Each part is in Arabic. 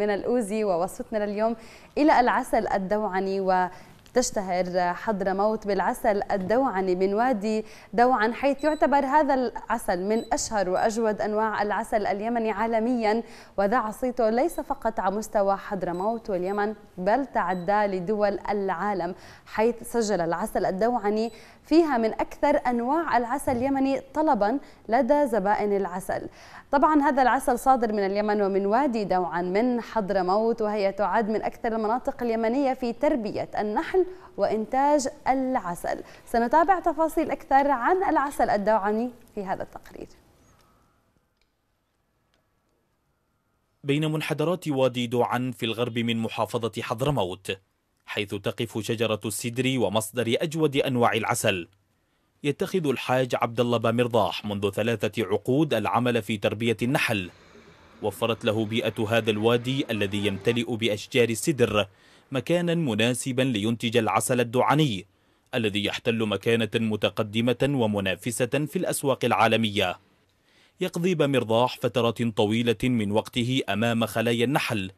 من الأوزي ووصفتنا لليوم إلى العسل الدوعني و تشتهر حضرموت بالعسل الدوعني من وادي دوعا حيث يعتبر هذا العسل من أشهر وأجود أنواع العسل اليمني عالميا وذاع صيته ليس فقط على مستوى حضرموت واليمن بل تعدى لدول العالم حيث سجل العسل الدوعني فيها من أكثر أنواع العسل اليمني طلبا لدى زبائن العسل طبعا هذا العسل صادر من اليمن ومن وادي دوعا من حضرموت وهي تعد من أكثر المناطق اليمنية في تربية النحل وإنتاج العسل سنتابع تفاصيل أكثر عن العسل الدوعني في هذا التقرير بين منحدرات وادي دوعن في الغرب من محافظة حضرموت حيث تقف شجرة السدر ومصدر أجود أنواع العسل يتخذ الحاج عبد الله بامرضاح منذ ثلاثة عقود العمل في تربية النحل وفرت له بيئة هذا الوادي الذي يمتلئ بأشجار السدر مكانا مناسبا لينتج العسل الدعاني الذي يحتل مكانة متقدمة ومنافسة في الأسواق العالمية يقضي بمرضاح فترة طويلة من وقته أمام خلايا النحل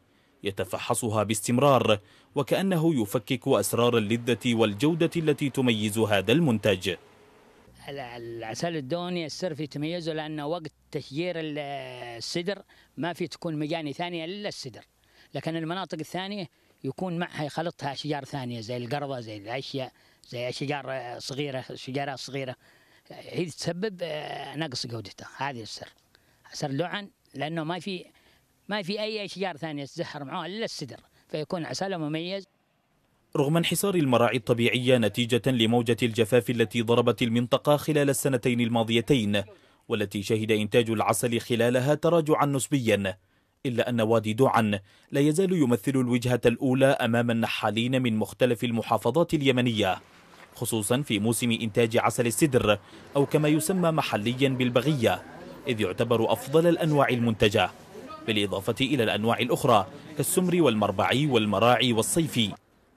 يتفحصها باستمرار وكأنه يفكك أسرار اللذة والجودة التي تميز هذا المنتج العسل الدوني السر في تميزه لأنه وقت تشجير السدر ما في تكون مجاني ثانية إلا السدر لكن المناطق الثانية يكون معها يخلطها أشجار ثانية زي القرضة زي الأشياء زي أشجار صغيرة شجارات صغيرة هي تسبب آه، نقص جودتها هذه السر سر لعن لأنه ما في ما في أي أشجار ثانية تزهر معه إلا السدر فيكون عسله مميز رغم انحصار المراعي الطبيعية نتيجة لموجة الجفاف التي ضربت المنطقة خلال السنتين الماضيتين والتي شهد إنتاج العسل خلالها تراجعا نسبيا إلا أن وادي دعن لا يزال يمثل الوجهة الأولى أمام النحالين من مختلف المحافظات اليمنية خصوصا في موسم إنتاج عسل السدر أو كما يسمى محليا بالبغية إذ يعتبر أفضل الأنواع المنتجة بالإضافة إلى الأنواع الأخرى كالسمر والمربعي والمراعي والصيفي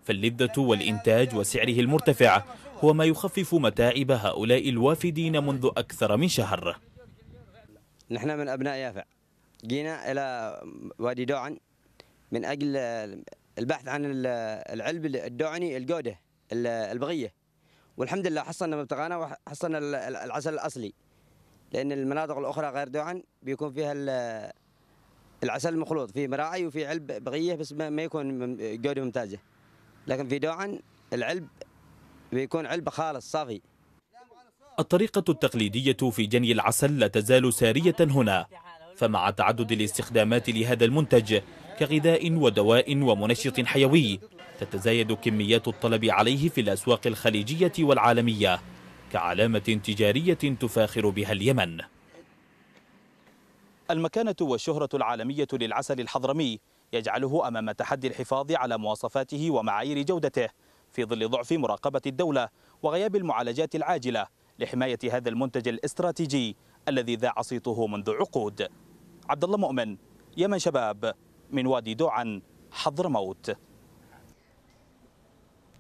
فاللذة والإنتاج وسعره المرتفع هو ما يخفف متاعب هؤلاء الوافدين منذ أكثر من شهر نحن من أبناء يافع جينا إلى وادي دوعن من أجل البحث عن العلب الدوعني الجودة البغية والحمد لله حصلنا مبتغانا وحصلنا العسل الأصلي لأن المناطق الأخرى غير دوعن بيكون فيها العسل المخلوط في مراعي وفي علب بغية بس ما يكون جودة ممتازة لكن في دوعن العلب بيكون علب خالص صافي الطريقة التقليدية في جني العسل لا تزال سارية هنا فمع تعدد الاستخدامات لهذا المنتج كغذاء ودواء ومنشط حيوي تتزايد كميات الطلب عليه في الأسواق الخليجية والعالمية كعلامة تجارية تفاخر بها اليمن المكانة والشهرة العالمية للعسل الحضرمي يجعله أمام تحدي الحفاظ على مواصفاته ومعايير جودته في ظل ضعف مراقبة الدولة وغياب المعالجات العاجلة لحماية هذا المنتج الاستراتيجي الذي ذاع صيته منذ عقود عبد الله مؤمن يمن شباب من وادي دوعا حضرموت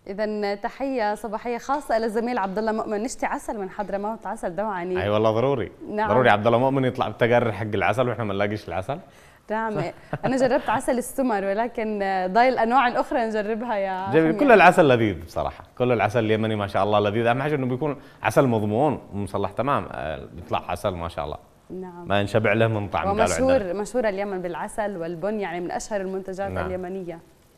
اذا تحيه صباحيه خاصه للزميل عبد الله مؤمن نشتي عسل من حضرموت عسل دوعاني اي أيوة والله ضروري نعم. ضروري عبد الله مؤمن يطلع بتقرر حق العسل واحنا ما نلاقيش العسل نعم انا جربت عسل السمر ولكن ضايل الانواع الاخرى نجربها يا جميل كل العسل لذيذ بصراحه كل العسل اليمني ما شاء الله لذيذ اهم حاجه انه بيكون عسل مضمون مصلح تمام آه، بيطلع عسل ما شاء الله نعم ما نشبع له من طعم ومشهور مشهورة اليمن بالعسل والبن يعني من أشهر المنتجات نعم. اليمنية